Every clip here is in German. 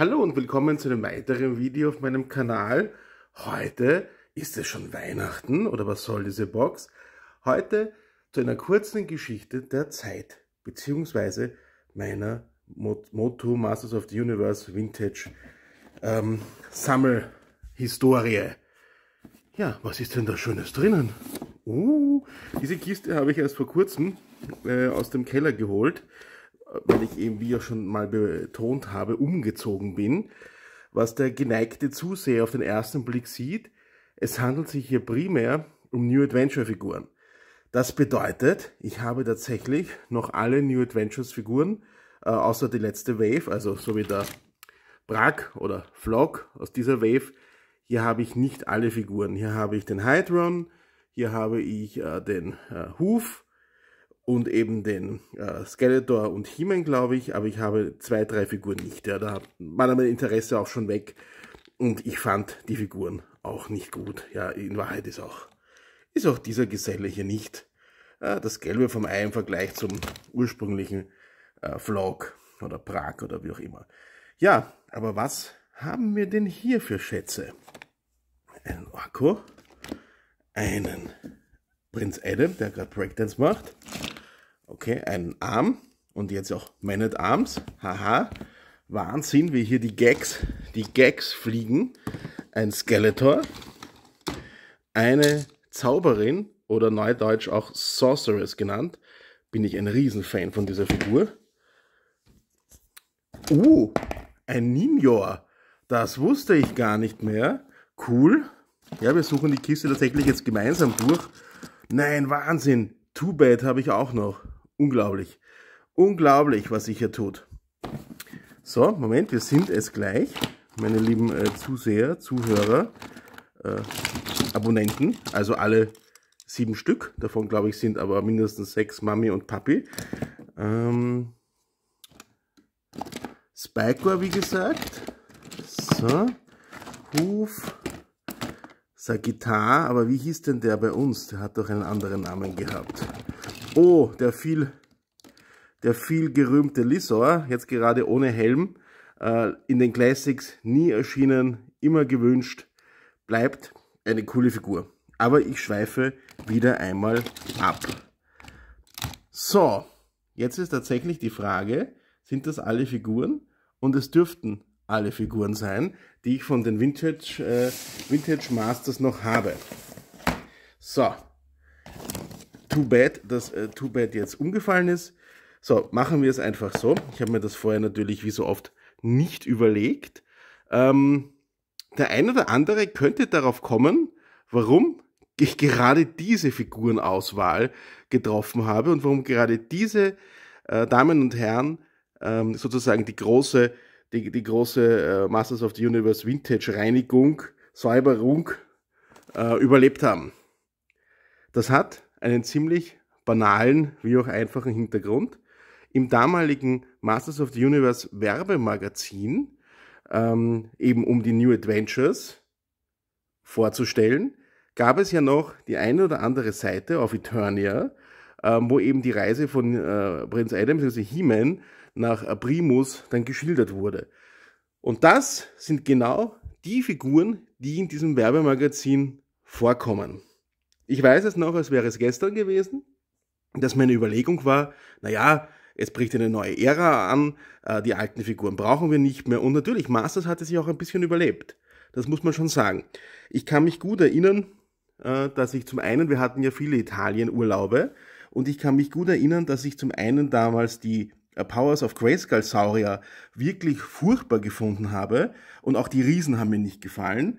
Hallo und willkommen zu einem weiteren Video auf meinem Kanal. Heute ist es schon Weihnachten oder was soll diese Box? Heute zu einer kurzen Geschichte der Zeit bzw. meiner Moto Masters of the Universe Vintage ähm, Sammelhistorie. Ja, was ist denn da Schönes drinnen? Uh, diese Kiste habe ich erst vor kurzem äh, aus dem Keller geholt weil ich eben, wie ich schon mal betont habe, umgezogen bin. Was der geneigte Zuseher auf den ersten Blick sieht, es handelt sich hier primär um New Adventure Figuren. Das bedeutet, ich habe tatsächlich noch alle New Adventures Figuren, äh, außer die letzte Wave, also so wie der Brack oder Flock aus dieser Wave. Hier habe ich nicht alle Figuren. Hier habe ich den Hydron, hier habe ich äh, den äh, Hoof, und eben den äh, Skeletor und he glaube ich, aber ich habe zwei, drei Figuren nicht. Ja, da war mein Interesse auch schon weg und ich fand die Figuren auch nicht gut. Ja, in Wahrheit ist auch, ist auch dieser Geselle hier nicht äh, das Gelbe vom Ei im Vergleich zum ursprünglichen äh, Vlog oder Prag oder wie auch immer. Ja, aber was haben wir denn hier für Schätze? Einen Orko, einen Prinz Adam, der gerade Breakdance macht, Okay, einen Arm und jetzt auch Man at Arms. Haha, Wahnsinn, wie hier die Gags, die Gags fliegen. Ein Skeletor, eine Zauberin oder neudeutsch auch Sorceress genannt. Bin ich ein Riesenfan von dieser Figur. Uh, ein Ninjor. Das wusste ich gar nicht mehr. Cool. Ja, wir suchen die Kiste tatsächlich jetzt gemeinsam durch. Nein, Wahnsinn. Too Bad habe ich auch noch. Unglaublich. Unglaublich, was sich hier tut. So, Moment, wir sind es gleich, meine lieben äh, Zuseher, Zuhörer, äh, Abonnenten, also alle sieben Stück. Davon, glaube ich, sind aber mindestens sechs Mami und Papi. Ähm, Spiker, wie gesagt. So, Huf, Sagittar, aber wie hieß denn der bei uns? Der hat doch einen anderen Namen gehabt. Oh, der viel, der viel gerühmte Lissor, ah, jetzt gerade ohne Helm, äh, in den Classics nie erschienen, immer gewünscht, bleibt eine coole Figur. Aber ich schweife wieder einmal ab. So, jetzt ist tatsächlich die Frage, sind das alle Figuren? Und es dürften alle Figuren sein, die ich von den Vintage, äh, Vintage Masters noch habe. So, too bad, dass äh, Too Bad jetzt umgefallen ist. So, machen wir es einfach so. Ich habe mir das vorher natürlich wie so oft nicht überlegt. Ähm, der ein oder andere könnte darauf kommen, warum ich gerade diese Figurenauswahl getroffen habe und warum gerade diese äh, Damen und Herren ähm, sozusagen die große, die, die große äh, Masters of the Universe Vintage Reinigung, Säuberung äh, überlebt haben. Das hat einen ziemlich banalen wie auch einfachen Hintergrund. Im damaligen Masters of the Universe Werbemagazin, ähm, eben um die New Adventures vorzustellen, gab es ja noch die eine oder andere Seite auf Eternia, ähm, wo eben die Reise von äh, Prinz Adams, also He-Man, nach äh, Primus dann geschildert wurde. Und das sind genau die Figuren, die in diesem Werbemagazin vorkommen. Ich weiß es noch, als wäre es gestern gewesen, dass meine Überlegung war, naja, es bricht eine neue Ära an, äh, die alten Figuren brauchen wir nicht mehr. Und natürlich, Masters hatte sich auch ein bisschen überlebt. Das muss man schon sagen. Ich kann mich gut erinnern, äh, dass ich zum einen, wir hatten ja viele Italien-Urlaube, und ich kann mich gut erinnern, dass ich zum einen damals die äh, Powers of Grayskull Saurier wirklich furchtbar gefunden habe und auch die Riesen haben mir nicht gefallen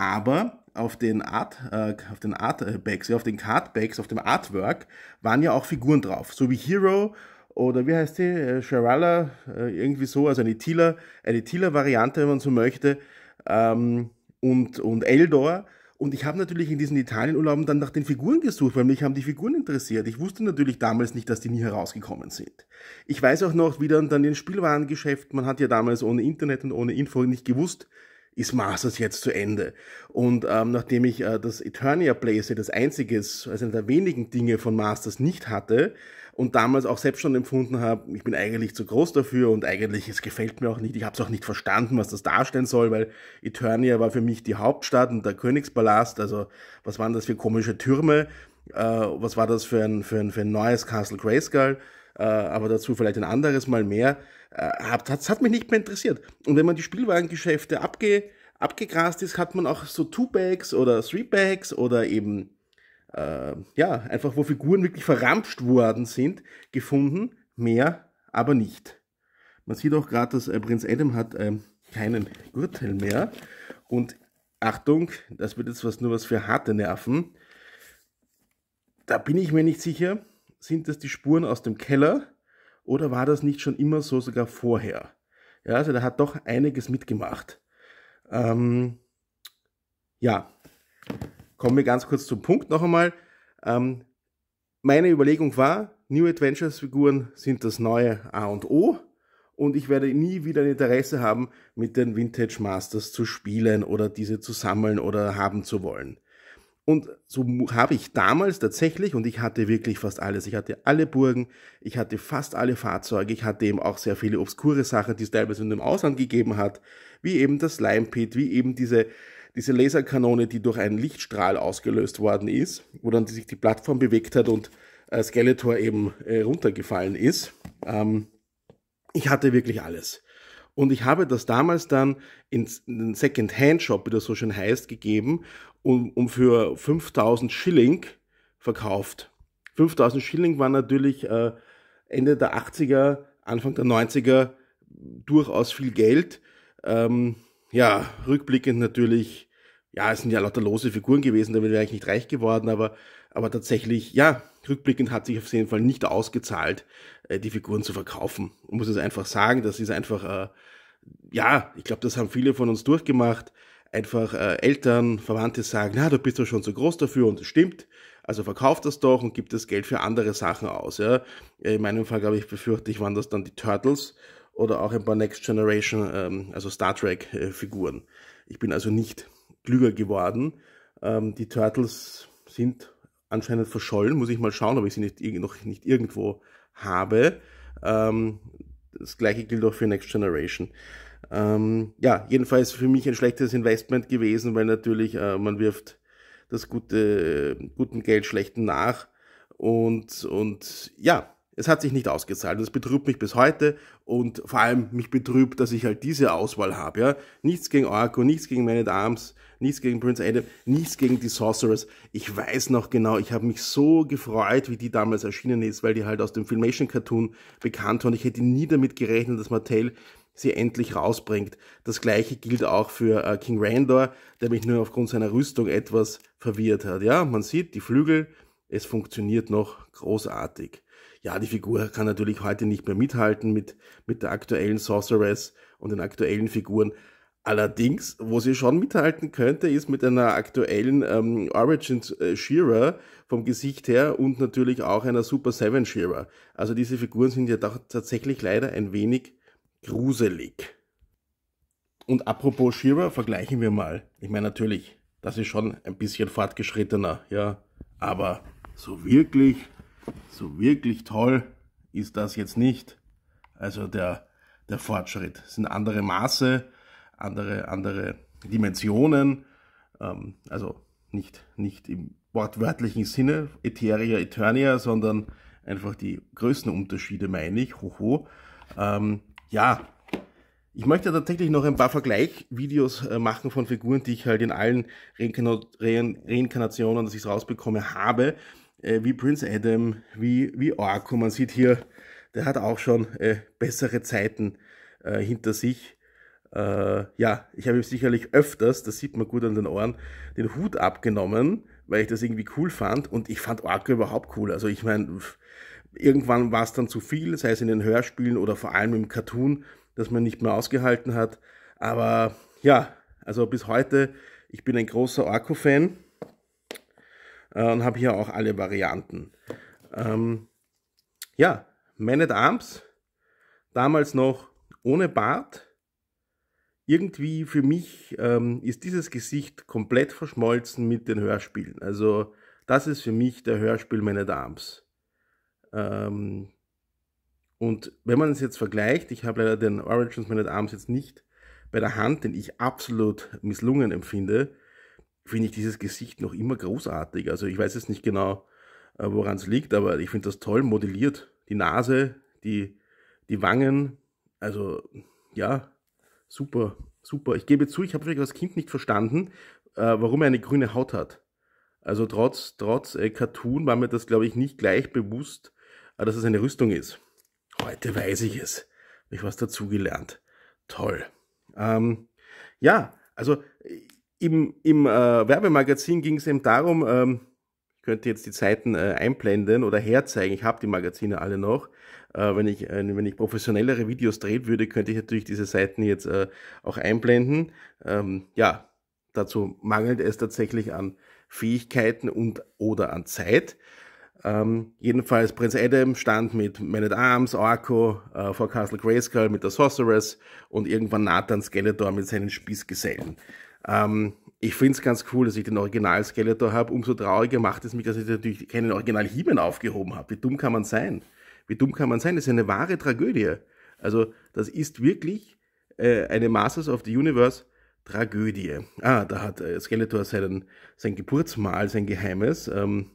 aber auf den Art, äh, auf den Artbacks, auf den Cardbacks, auf dem Artwork waren ja auch Figuren drauf, so wie Hero oder wie heißt die, äh, Sharala, äh, irgendwie so, also eine Tila, eine Tila-Variante, wenn man so möchte, ähm, und, und Eldor. Und ich habe natürlich in diesen Italienurlauben dann nach den Figuren gesucht, weil mich haben die Figuren interessiert. Ich wusste natürlich damals nicht, dass die nie herausgekommen sind. Ich weiß auch noch, wie dann, dann in Spielwarengeschäft, man hat ja damals ohne Internet und ohne Info nicht gewusst, ist Masters jetzt zu Ende. Und ähm, nachdem ich äh, das Eternia Playset, das einziges, also einer der wenigen Dinge von Masters nicht hatte und damals auch selbst schon empfunden habe, ich bin eigentlich zu groß dafür und eigentlich, es gefällt mir auch nicht, ich habe es auch nicht verstanden, was das darstellen soll, weil Eternia war für mich die Hauptstadt und der Königspalast, also was waren das für komische Türme, äh, was war das für ein, für ein, für ein neues Castle Grayskull, äh, aber dazu vielleicht ein anderes Mal mehr. Äh, hat, das hat mich nicht mehr interessiert. Und wenn man die Spielwarengeschäfte abge, abgegrast ist, hat man auch so Two-Bags oder Three-Bags oder eben, äh, ja, einfach wo Figuren wirklich verramscht worden sind, gefunden, mehr aber nicht. Man sieht auch gerade, dass äh, Prinz Adam hat äh, keinen Gürtel mehr und Achtung, das wird jetzt was, nur was für harte Nerven. Da bin ich mir nicht sicher, sind das die Spuren aus dem Keller oder war das nicht schon immer so sogar vorher? Ja, also der hat doch einiges mitgemacht. Ähm, ja, kommen wir ganz kurz zum Punkt noch einmal. Ähm, meine Überlegung war, New Adventures Figuren sind das neue A und O und ich werde nie wieder ein Interesse haben, mit den Vintage Masters zu spielen oder diese zu sammeln oder haben zu wollen. Und so habe ich damals tatsächlich, und ich hatte wirklich fast alles, ich hatte alle Burgen, ich hatte fast alle Fahrzeuge, ich hatte eben auch sehr viele obskure Sachen, die es teilweise in dem Ausland gegeben hat, wie eben das Lime Pit, wie eben diese, diese Laserkanone, die durch einen Lichtstrahl ausgelöst worden ist, wo dann sich die Plattform bewegt hat und äh, Skeletor eben äh, runtergefallen ist. Ähm, ich hatte wirklich alles. Und ich habe das damals dann in den Second-Hand-Shop, wie das so schön heißt, gegeben um, um für 5000 Schilling verkauft. 5000 Schilling war natürlich äh, Ende der 80er, Anfang der 90er durchaus viel Geld. Ähm, ja, rückblickend natürlich, ja, es sind ja lauter lose Figuren gewesen, damit wäre ich nicht reich geworden, aber, aber tatsächlich, ja, rückblickend hat sich auf jeden Fall nicht ausgezahlt, äh, die Figuren zu verkaufen. Ich muss es einfach sagen, das ist einfach, äh, ja, ich glaube, das haben viele von uns durchgemacht einfach äh, Eltern, Verwandte sagen, na, du bist doch schon zu groß dafür und es stimmt. Also verkauft das doch und gibt das Geld für andere Sachen aus. Ja? Äh, in meinem Fall, glaube ich, befürchte ich, waren das dann die Turtles oder auch ein paar Next Generation, ähm, also Star Trek-Figuren. Äh, ich bin also nicht klüger geworden. Ähm, die Turtles sind anscheinend verschollen. Muss ich mal schauen, ob ich sie nicht, noch nicht irgendwo habe. Ähm, das gleiche gilt auch für Next Generation. Ähm, ja, jedenfalls für mich ein schlechtes Investment gewesen, weil natürlich äh, man wirft das gute, guten Geld schlechten nach und, und ja, es hat sich nicht ausgezahlt. Das betrübt mich bis heute und vor allem mich betrübt, dass ich halt diese Auswahl habe. Ja? Nichts gegen Orko, nichts gegen Man at Arms, nichts gegen Prince Adam, nichts gegen die Sorceress. Ich weiß noch genau, ich habe mich so gefreut, wie die damals erschienen ist, weil die halt aus dem Filmation-Cartoon bekannt war und ich hätte nie damit gerechnet, dass Mattel sie endlich rausbringt. Das gleiche gilt auch für äh, King Randor, der mich nur aufgrund seiner Rüstung etwas verwirrt hat. Ja, man sieht die Flügel, es funktioniert noch großartig. Ja, die Figur kann natürlich heute nicht mehr mithalten mit, mit der aktuellen Sorceress und den aktuellen Figuren. Allerdings, wo sie schon mithalten könnte, ist mit einer aktuellen ähm, Origins äh, Shearer vom Gesicht her und natürlich auch einer Super Seven Shearer. Also diese Figuren sind ja doch tatsächlich leider ein wenig gruselig. Und apropos Shearer, vergleichen wir mal. Ich meine, natürlich, das ist schon ein bisschen fortgeschrittener, ja. Aber so wirklich, so wirklich toll ist das jetzt nicht. Also der, der Fortschritt. Es sind andere Maße, andere, andere Dimensionen. Ähm, also nicht, nicht im wortwörtlichen Sinne, Etheria, Eternia, sondern einfach die Größenunterschiede, meine ich, hoho. Ähm, ja, ich möchte tatsächlich noch ein paar Vergleichvideos äh, machen von Figuren, die ich halt in allen Reinkarnationen, dass ich es rausbekomme, habe. Äh, wie Prince Adam, wie, wie Orko. Man sieht hier, der hat auch schon äh, bessere Zeiten hinter sich. ja, ich habe ihm sicherlich öfters, das sieht man gut an den Ohren, den Hut abgenommen, weil ich das irgendwie cool fand. Und ich fand Orko überhaupt cool. Also ich meine Irgendwann war es dann zu viel, sei es in den Hörspielen oder vor allem im Cartoon, dass man nicht mehr ausgehalten hat. Aber ja, also bis heute, ich bin ein großer Orko-Fan äh, und habe hier auch alle Varianten. Ähm, ja, Man at Arms, damals noch ohne Bart. Irgendwie für mich ähm, ist dieses Gesicht komplett verschmolzen mit den Hörspielen. Also das ist für mich der Hörspiel Man at Arms. Ähm, und wenn man es jetzt vergleicht, ich habe leider den Origins Man at Arms jetzt nicht bei der Hand, den ich absolut misslungen empfinde, finde ich dieses Gesicht noch immer großartig. Also ich weiß jetzt nicht genau, äh, woran es liegt, aber ich finde das toll modelliert. Die Nase, die, die Wangen, also ja, super, super. Ich gebe zu, ich habe vielleicht als Kind nicht verstanden, äh, warum er eine grüne Haut hat. Also trotz, trotz äh, Cartoon war mir das, glaube ich, nicht gleich bewusst, aber ah, dass es eine Rüstung ist. Heute weiß ich es. Hab ich was dazugelernt. Toll. Ähm, ja, also äh, im, im äh, Werbemagazin ging es eben darum, ähm, ich könnte jetzt die Zeiten äh, einblenden oder herzeigen. Ich habe die Magazine alle noch. Äh, wenn, ich, äh, wenn ich professionellere Videos drehen würde, könnte ich natürlich diese Seiten jetzt äh, auch einblenden. Ähm, ja, dazu mangelt es tatsächlich an Fähigkeiten und oder an Zeit. Ähm, jedenfalls Prinz Adam stand mit Man at Arms, Orko, äh, vor Castle Grayskull mit der Sorceress und irgendwann Nathan Skeletor mit seinen Spießgesellen. Ähm, ich finde es ganz cool, dass ich den Original Skeletor habe. Umso trauriger macht es mich, dass ich natürlich keinen Original Hiemen aufgehoben habe. Wie dumm kann man sein? Wie dumm kann man sein? Das ist eine wahre Tragödie. Also, das ist wirklich äh, eine Masters of the Universe Tragödie. Ah, da hat äh, Skeletor seinen, sein Geburtsmal, sein geheimes. Ähm,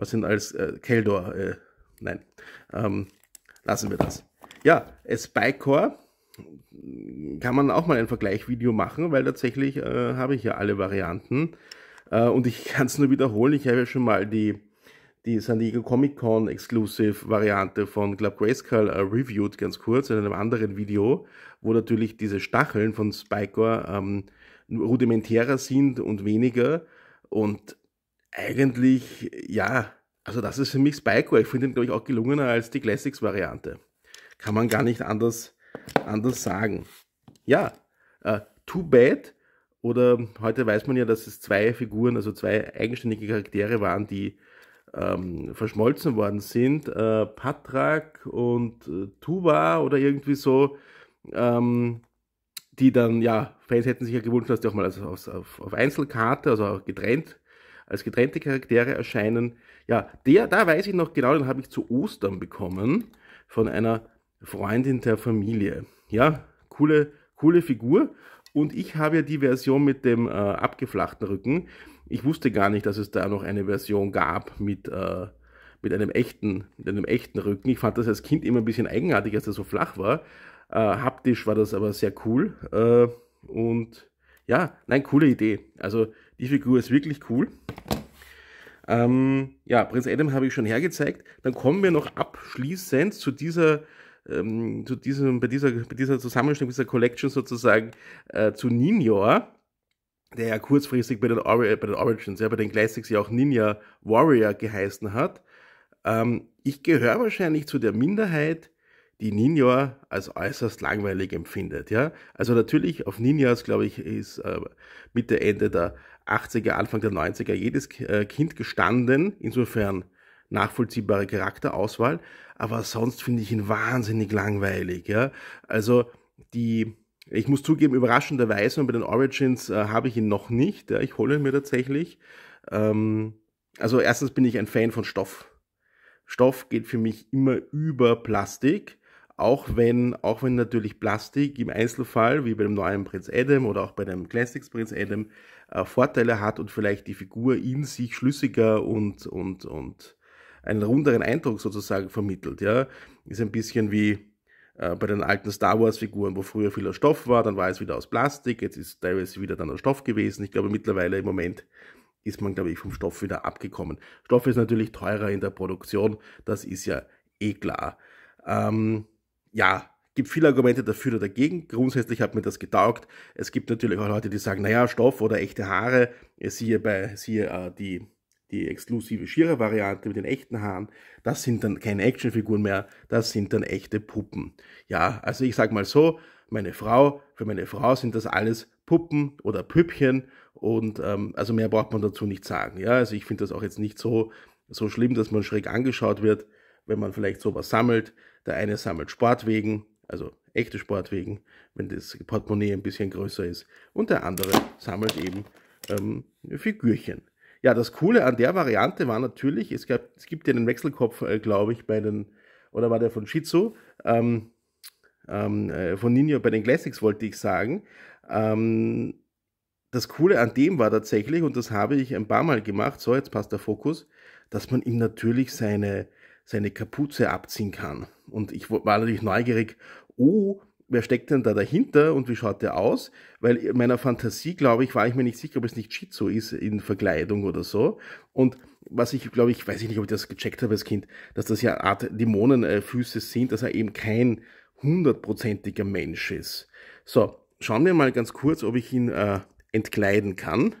was ihn als äh, Keldor, äh, nein, ähm, lassen wir das. Ja, Spycore kann man auch mal ein Vergleichvideo machen, weil tatsächlich äh, habe ich ja alle Varianten. Äh, und ich kann es nur wiederholen, ich habe ja schon mal die, die San Diego Comic Con Exclusive Variante von Club Grayskull äh, reviewed, ganz kurz, in einem anderen Video, wo natürlich diese Stacheln von Spycore ähm, rudimentärer sind und weniger. Und eigentlich, ja, also das ist für mich Spike Spycore. Ich finde ihn, glaube ich, auch gelungener als die Classics-Variante. Kann man gar nicht anders, anders sagen. Ja, äh, Too Bad oder heute weiß man ja, dass es zwei Figuren, also zwei eigenständige Charaktere waren, die ähm, verschmolzen worden sind. Äh, Patrak und äh, Tuba oder irgendwie so, ähm, die dann, ja, Fans hätten sich ja gewünscht, dass die auch mal also auf, auf, auf Einzelkarte, also auch getrennt als getrennte Charaktere erscheinen. Ja, der, da weiß ich noch genau, den habe ich zu Ostern bekommen von einer Freundin der Familie. Ja, coole, coole Figur. Und ich habe ja die Version mit dem äh, abgeflachten Rücken. Ich wusste gar nicht, dass es da noch eine Version gab mit, äh, mit, einem, echten, mit einem echten Rücken. Ich fand das als Kind immer ein bisschen eigenartig, als er so flach war. Äh, haptisch war das aber sehr cool. Äh, und ja, nein, coole Idee. Also die Figur ist wirklich cool. Ähm, ja, Prinz Adam habe ich schon hergezeigt. Dann kommen wir noch abschließend zu dieser, ähm, zu diesem, bei dieser, bei dieser Zusammenstellung, dieser Collection sozusagen äh, zu Ninja, der ja kurzfristig bei den, Or bei den Origins, ja, bei den Classics ja auch Ninja Warrior geheißen hat. Ähm, ich gehöre wahrscheinlich zu der Minderheit, die Ninja als äußerst langweilig empfindet. Ja? Also natürlich auf Ninjas, glaube ich, ist äh, Mitte, Ende der 80er, Anfang der 90er jedes äh, Kind gestanden. Insofern nachvollziehbare Charakterauswahl. Aber sonst finde ich ihn wahnsinnig langweilig. Ja? Also die, ich muss zugeben, überraschenderweise, und bei den Origins äh, habe ich ihn noch nicht. Ja? Ich hole ihn mir tatsächlich. Ähm, also erstens bin ich ein Fan von Stoff. Stoff geht für mich immer über Plastik. Auch wenn, auch wenn natürlich Plastik im Einzelfall, wie bei dem neuen Prinz Adam oder auch bei dem Classics Prinz Adam, äh, Vorteile hat und vielleicht die Figur in sich schlüssiger und, und, und einen runderen Eindruck sozusagen vermittelt. Ja? Ist ein bisschen wie äh, bei den alten Star Wars-Figuren, wo früher viel aus Stoff war, dann war es wieder aus Plastik, jetzt ist teilweise wieder dann aus Stoff gewesen. Ich glaube, mittlerweile im Moment ist man, glaube ich, vom Stoff wieder abgekommen. Stoff ist natürlich teurer in der Produktion, das ist ja eh klar. Ähm, ja, gibt viele Argumente dafür oder dagegen. Grundsätzlich hat mir das getaugt. Es gibt natürlich auch Leute, die sagen, naja, Stoff oder echte Haare, äh, siehe bei, siehe äh, die, die exklusive Schierer-Variante mit den echten Haaren, das sind dann keine Actionfiguren mehr, das sind dann echte Puppen. Ja, also ich sag mal so, meine Frau, für meine Frau sind das alles Puppen oder Püppchen und ähm, also mehr braucht man dazu nicht sagen. Ja, also ich finde das auch jetzt nicht so, so schlimm, dass man schräg angeschaut wird, wenn man vielleicht sowas sammelt. Der eine sammelt Sportwegen, also echte Sportwegen, wenn das Portemonnaie ein bisschen größer ist. Und der andere sammelt eben ähm, Figürchen. Ja, das Coole an der Variante war natürlich, es, gab, es gibt ja den Wechselkopf, äh, glaube ich, bei den, oder war der von Shizu, ähm, ähm, äh, von Ninja bei den Classics, wollte ich sagen. Ähm, das Coole an dem war tatsächlich, und das habe ich ein paar Mal gemacht, so jetzt passt der Fokus, dass man ihm natürlich seine, seine Kapuze abziehen kann. Und ich war natürlich neugierig, oh, wer steckt denn da dahinter und wie schaut der aus? Weil in meiner Fantasie, glaube ich, war ich mir nicht sicher, ob es nicht Schizo ist in Verkleidung oder so. Und was ich, glaube ich, weiß ich nicht, ob ich das gecheckt habe als Kind, dass das ja eine Art Dämonenfüße äh, sind, dass er eben kein hundertprozentiger Mensch ist. So, schauen wir mal ganz kurz, ob ich ihn äh, entkleiden kann.